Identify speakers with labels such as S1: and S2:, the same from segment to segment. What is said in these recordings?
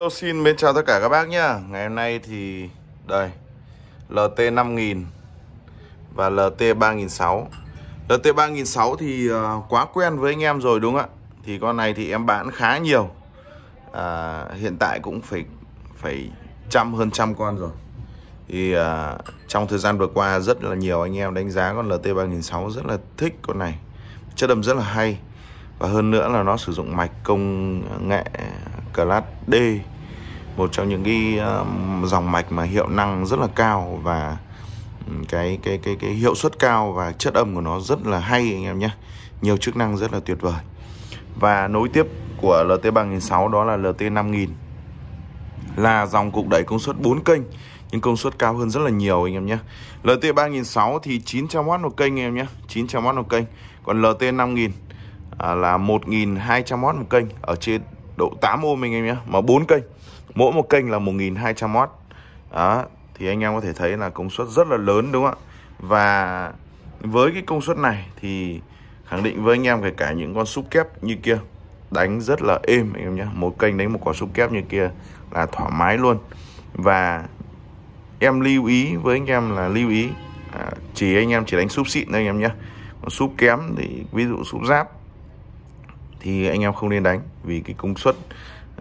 S1: Tôi xin mến chào tất cả các bác nhá Ngày hôm nay thì đây LT5000 và LT3600 LT3600 thì ờ, quá quen với anh em rồi đúng không ạ Thì con này thì em bán khá nhiều à, Hiện tại cũng phải phải trăm hơn trăm con rồi Thì à, trong thời gian vừa qua rất là nhiều anh em đánh giá con LT3600 rất là thích con này Chất đầm rất là hay và hơn nữa là nó sử dụng mạch công nghệ class D một trong những cái um, dòng mạch mà hiệu năng rất là cao và cái cái cái cái hiệu suất cao và chất âm của nó rất là hay anh em nhé nhiều chức năng rất là tuyệt vời và nối tiếp của LT 3006 đó là LT 5000 là dòng cục đẩy công suất 4 kênh nhưng công suất cao hơn rất là nhiều anh em nhé LT 3006 thì 900W một kênh anh em nhé 900W một kênh còn LT 5000 à, là 1.200W một kênh ở trên độ 8 ôm anh em nhé mà 4 kênh mỗi một kênh là 1.200W đó thì anh em có thể thấy là công suất rất là lớn đúng không ạ và với cái công suất này thì khẳng định với anh em kể cả những con súp kép như kia đánh rất là êm anh em nhé một kênh đánh một quả súp kép như kia là thoải mái luôn và em lưu ý với anh em là lưu ý à, chỉ anh em chỉ đánh súp xịn thôi anh em nhé súp kém thì ví dụ súp giáp thì anh em không nên đánh vì cái công suất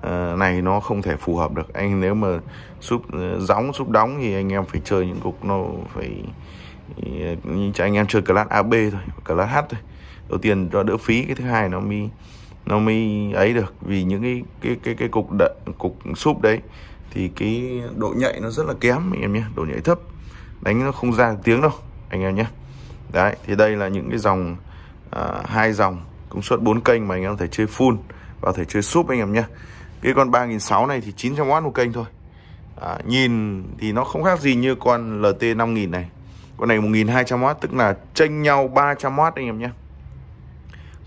S1: ờ, này nó không thể phù hợp được anh nếu mà súp ờ, gióng súp đóng thì anh em phải chơi những cục nó phải ờ, như cho anh em chơi class AB thôi class H thôi đầu tiên cho đỡ phí cái thứ hai nó mới nó mới ấy được vì những cái cái cái cái cục đợi, cục súp đấy thì cái độ nhạy nó rất là kém anh em nhé độ nhạy thấp đánh nó không ra tiếng đâu anh em nhé đấy thì đây là những cái dòng à, hai dòng công suất 4 kênh mà anh em có thể chơi full và có thể chơi súp anh em nhé cái con 3006 này thì 900W một kênh thôi à, nhìn thì nó không khác gì như con LT 5000 này con này 1200W tức là chênh nhau 300W anh em nhé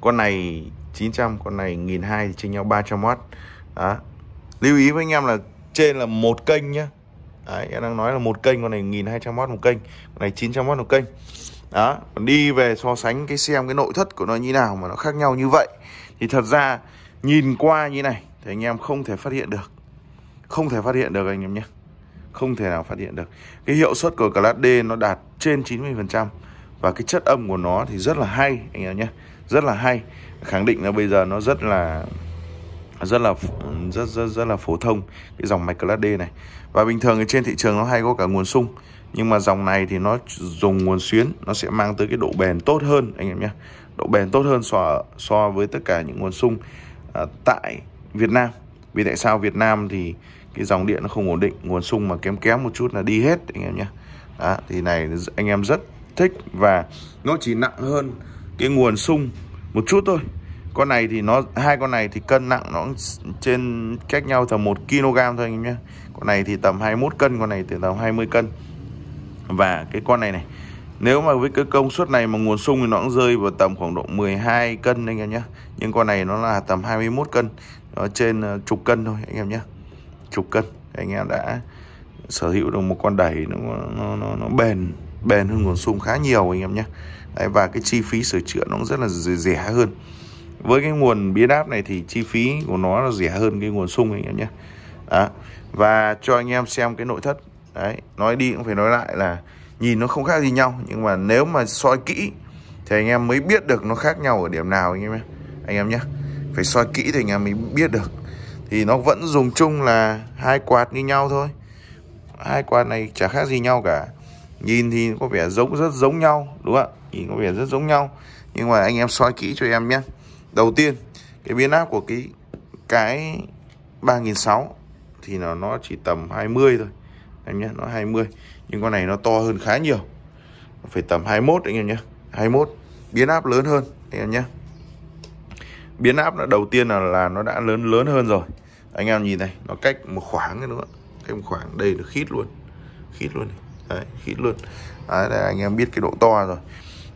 S1: con này 900 con này 1200 thì chênh nhau 300W đó. lưu ý với anh em là trên là một kênh nhé. Đấy, em đang nói là một kênh con này 1200W một kênh con này 900W một kênh đó đi về so sánh cái xem cái nội thất của nó như nào mà nó khác nhau như vậy thì thật ra nhìn qua như này thì anh em không thể phát hiện được không thể phát hiện được anh em nhé không thể nào phát hiện được cái hiệu suất của Class D nó đạt trên 90% và cái chất âm của nó thì rất là hay anh em nhé rất là hay khẳng định là bây giờ nó rất là rất là rất rất rất là phổ thông cái dòng mạch Class D này và bình thường ở trên thị trường nó hay có cả nguồn sung nhưng mà dòng này thì nó dùng nguồn xuyến nó sẽ mang tới cái độ bền tốt hơn anh em nhé độ bền tốt hơn so so với tất cả những nguồn sung à, tại Việt Nam vì tại sao Việt Nam thì cái dòng điện nó không ổn định nguồn sung mà kém kém một chút là đi hết anh em nhé đó, thì này anh em rất thích và nó chỉ nặng hơn cái nguồn sung một chút thôi con này thì nó hai con này thì cân nặng nó trên cách nhau tầm 1 kg thôi anh em nhé con này thì tầm 21 cân con này thì tầm 20 cân và cái con này này nếu mà với cái công suất này mà nguồn sung thì nó cũng rơi vào tầm khoảng độ 12 cân anh em nhé nhưng con này nó là tầm 21 cân nó trên ờ, chục cân thôi anh em nhé chục cân anh em đã sở hữu được một con đẩy nó nó nó, nó bền bền hơn nguồn sung khá nhiều anh em nhé Đấy, và cái chi phí sửa chữa nó cũng rất là rẻ hơn với cái nguồn biến áp này thì chi phí của nó là rẻ hơn cái nguồn sung anh em nhé Đó. và cho anh em xem cái nội thất đấy nói đi cũng phải nói lại là nhìn nó không khác gì nhau nhưng mà nếu mà soi kỹ thì anh em mới biết được nó khác nhau ở điểm nào anh em anh em nhé phải soi kỹ thì anh em mới biết được thì nó vẫn dùng chung là hai quạt như nhau thôi hai quạt này chả khác gì nhau cả nhìn thì có vẻ giống rất giống nhau đúng không ạ nhìn có vẻ rất giống nhau nhưng mà anh em soi kỹ cho em nhé đầu tiên cái biến áp của cái cái 3.600 thì nó nó chỉ tầm 20 thôi em nhé nó 20 nhưng con này nó to hơn khá nhiều phải tầm 21 anh em nhé 21 biến áp lớn hơn anh em nhé biến áp là đầu tiên là, là nó đã lớn lớn hơn rồi anh em nhìn này nó cách một khoảng nữa cách một khoảng đây nó khít luôn khít luôn đấy khít luôn đấy, đây, anh em biết cái độ to rồi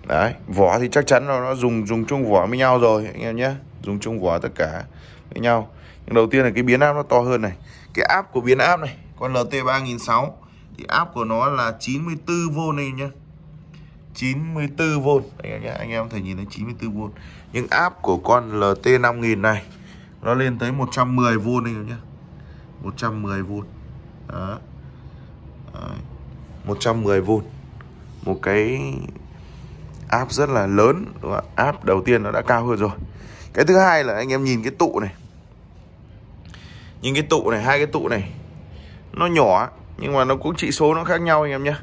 S1: đấy vỏ thì chắc chắn là nó dùng dùng chung vỏ với nhau rồi anh em nhé dùng chung vỏ tất cả với nhau nhưng đầu tiên là cái biến áp nó to hơn này cái áp của biến áp này con LT3006 thì áp của nó là 94V anh em nhé 94V anh em nhé anh em thể nhìn thấy 94V nhưng áp của con LT5000 này nó lên tới 110V anh em nhé 110V đó Đấy. 110V một cái áp rất là lớn đúng không? áp đầu tiên nó đã cao hơn rồi cái thứ hai là anh em nhìn cái tụ này nhìn cái tụ này hai cái tụ này nó nhỏ nhưng mà nó cũng trị số nó khác nhau anh em nhé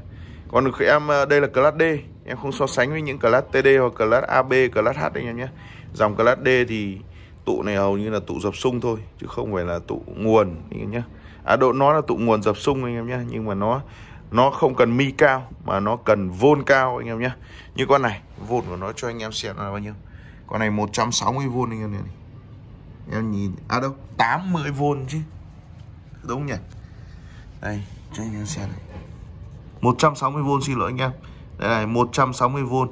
S1: còn được em ờ, đây là class D em không so sánh với những class TD hoặc class AB class H anh em nhé dòng class D thì tụ này hầu như là tụ dập sung thôi chứ không phải là tụ nguồn anh em nhé à độ nó là tụ nguồn dập sung anh em nhé nhưng mà nó nó không cần mi cao mà nó cần vôn cao anh em nhé như con này vôn của nó cho anh em xem là bao nhiêu con này 160V anh em này em nhìn à đâu 80V chứ đúng nhỉ đây cho anh em xem này 160V xin lỗi anh em đây này 160V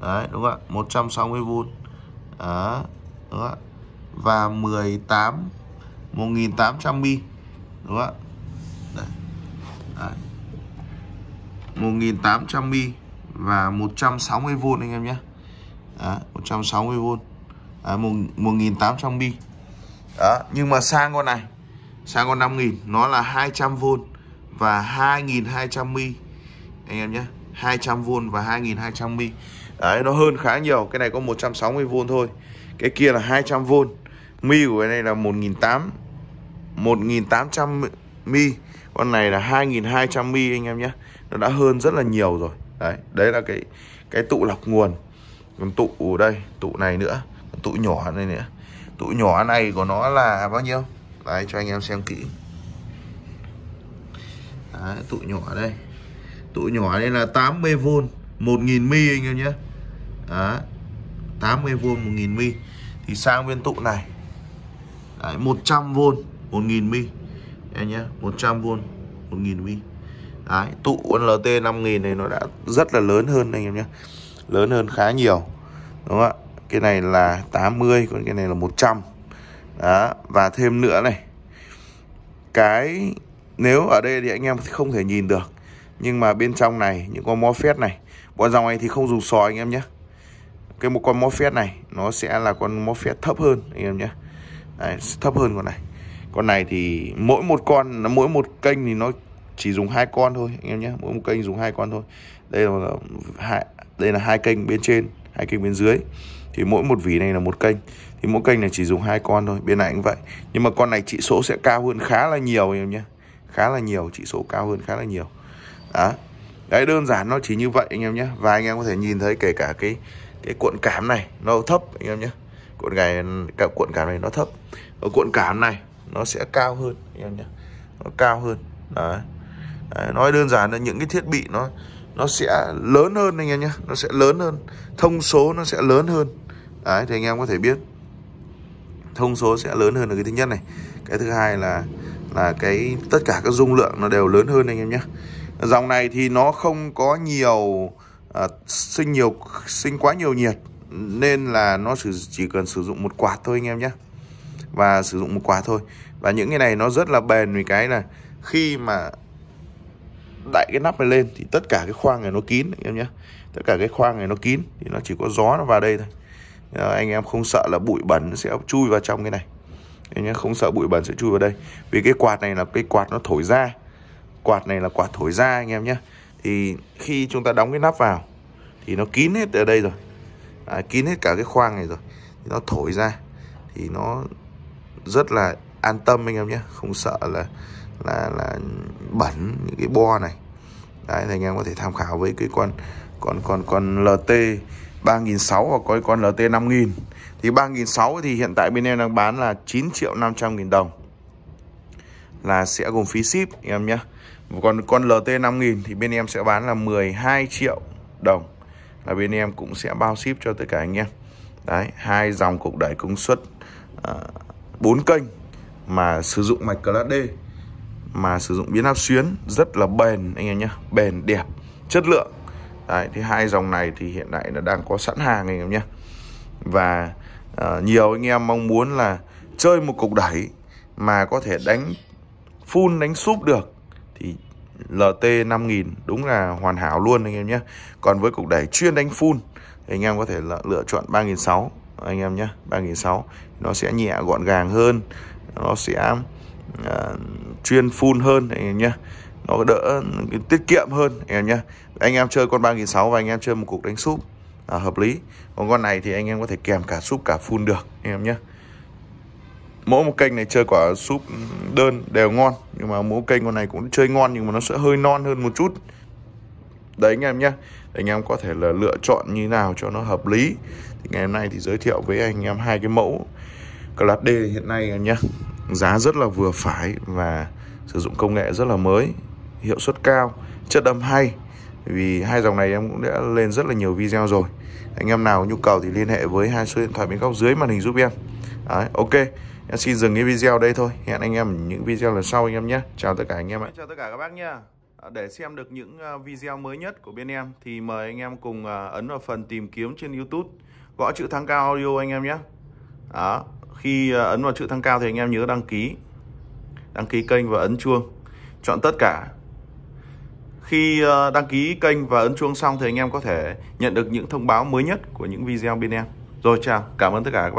S1: đấy đúng không ạ 160V đó đúng không ạ và 18 1800 mi đúng không ạ đấy. Đấy. 1800 mi và 160V anh em nhé đó, 160V à, 1800 mi đó nhưng mà sang con này sang con 5000 nó là 200V và 2200 mi anh em nhé 200V và 2200 mi đấy nó hơn khá nhiều cái này có 160V thôi cái kia là 200V mi của cái này là 1800 1800 mi con này là 2200 mi anh em nhé nó đã hơn rất là nhiều rồi đấy đấy là cái cái tụ lọc nguồn còn tụ đây tụ này nữa tụ nhỏ này nữa tụ nhỏ này của nó là bao nhiêu đấy cho anh em xem kỹ đấy, tụ nhỏ đây tụ nhỏ đây là 80V 1000mi anh em nhé đấy, 80V 1000mi thì sang bên tụ này đấy, 100V 1000mi em nhé 100V 1000mi đấy, tụ LT 5000 này nó đã rất là lớn hơn anh em nhé lớn hơn khá nhiều đúng không ạ cái này là 80 còn cái này là 100 đó và thêm nữa này cái nếu ở đây thì anh em không thể nhìn được nhưng mà bên trong này những con Morphet này bọn dòng này thì không dùng sò anh em nhé cái một con Morphet này nó sẽ là con Morphet thấp hơn anh em nhé Đấy, thấp hơn con này con này thì mỗi một con mỗi một kênh thì nó chỉ dùng hai con thôi anh em nhé mỗi một kênh dùng hai con thôi đây là hai đây là hai kênh bên trên hai kênh bên dưới thì mỗi một vỉ này là một kênh thì mỗi kênh này chỉ dùng hai con thôi bên này cũng vậy nhưng mà con này trị số sẽ cao hơn khá là nhiều em nhé khá là nhiều chỉ số cao hơn khá là nhiều đó đấy đơn giản nó chỉ như vậy anh em nhé và anh em có thể nhìn thấy kể cả cái cái cuộn cảm này nó thấp anh em nhé cuộn này cả cuộn cảm này nó thấp ở cuộn cảm này nó sẽ cao hơn anh em nhé nó cao hơn đấy, đấy nói đơn giản là những cái thiết bị nó nó sẽ lớn hơn anh em nhé nó sẽ lớn hơn thông số nó sẽ lớn hơn đấy thì anh em có thể biết thông số sẽ lớn hơn là cái thứ nhất này cái thứ hai là là cái tất cả các dung lượng nó đều lớn hơn anh em nhé dòng này thì nó không có nhiều à, sinh nhiều sinh quá nhiều nhiệt nên là nó chỉ, cần sử dụng một quạt thôi anh em nhé và sử dụng một quạt thôi và những cái này nó rất là bền vì cái là khi mà đậy cái nắp này lên thì tất cả cái khoang này nó kín anh em nhé tất cả cái khoang này nó kín thì nó chỉ có gió nó vào đây thôi Ờ, anh em không sợ là bụi bẩn sẽ chui vào trong cái này anh em không sợ bụi bẩn sẽ chui vào đây vì cái quạt này là cái quạt nó thổi ra quạt này là quạt thổi ra anh em nhé thì khi chúng ta đóng cái nắp vào thì nó kín hết ở đây rồi à, kín hết cả cái khoang này rồi thì nó thổi ra thì nó rất là an tâm anh em nhé không sợ là là là bẩn những cái bo này đấy thì anh em có thể tham khảo với cái con con con con lt 3.600 và có con LT 5.000 thì 3.600 thì hiện tại bên em đang bán là 9 triệu 500 nghìn đồng là sẽ gồm phí ship em nhé còn con LT 5.000 thì bên em sẽ bán là 12 triệu đồng là bên em cũng sẽ bao ship cho tất cả anh em đấy hai dòng cục đẩy công suất à, 4 kênh mà sử dụng mạch class D mà sử dụng biến áp xuyến rất là bền anh em nhé bền đẹp chất lượng Đấy, thì hai dòng này thì hiện tại nó đang có sẵn hàng anh em nhé và uh, nhiều anh em mong muốn là chơi một cục đẩy mà có thể đánh full đánh súp được thì LT5000 đúng là hoàn hảo luôn anh em nhé còn với cục đẩy chuyên đánh full thì anh em có thể lựa chọn 3600 anh em nhé 3600 nó sẽ nhẹ gọn gàng hơn nó sẽ uh, chuyên full hơn anh em nhé nó đỡ tiết kiệm hơn anh em nhé anh em chơi con 3600 và anh em chơi một cục đánh súp à, hợp lý còn con này thì anh em có thể kèm cả súp cả phun được anh em nhé mỗi một kênh này chơi quả súp đơn đều ngon nhưng mà mỗi kênh con này cũng chơi ngon nhưng mà nó sẽ hơi non hơn một chút đấy anh em nhá anh em có thể là lựa chọn như nào cho nó hợp lý thì ngày hôm nay thì giới thiệu với anh em hai cái mẫu Class D hiện nay nhá giá rất là vừa phải và sử dụng công nghệ rất là mới hiệu suất cao chất âm hay vì hai dòng này em cũng đã lên rất là nhiều video rồi anh em nào có nhu cầu thì liên hệ với hai số điện thoại bên góc dưới màn hình giúp em Đấy, ok em xin dừng cái video đây thôi hẹn anh em những video lần sau anh em nhé chào tất cả anh em ạ chào tất cả các bác nhé à, để xem được những à, video mới nhất của bên em thì mời anh em cùng à, ấn vào phần tìm kiếm trên YouTube gõ chữ thăng cao audio anh em nhé đó khi ấn vào chữ thăng cao thì anh em nhớ đăng ký đăng ký kênh và ấn chuông chọn tất cả khi ờ, đăng ký kênh và ấn chuông xong thì anh em có thể nhận được những thông báo mới nhất của những video bên em. Rồi chào, cảm ơn tất cả các bạn.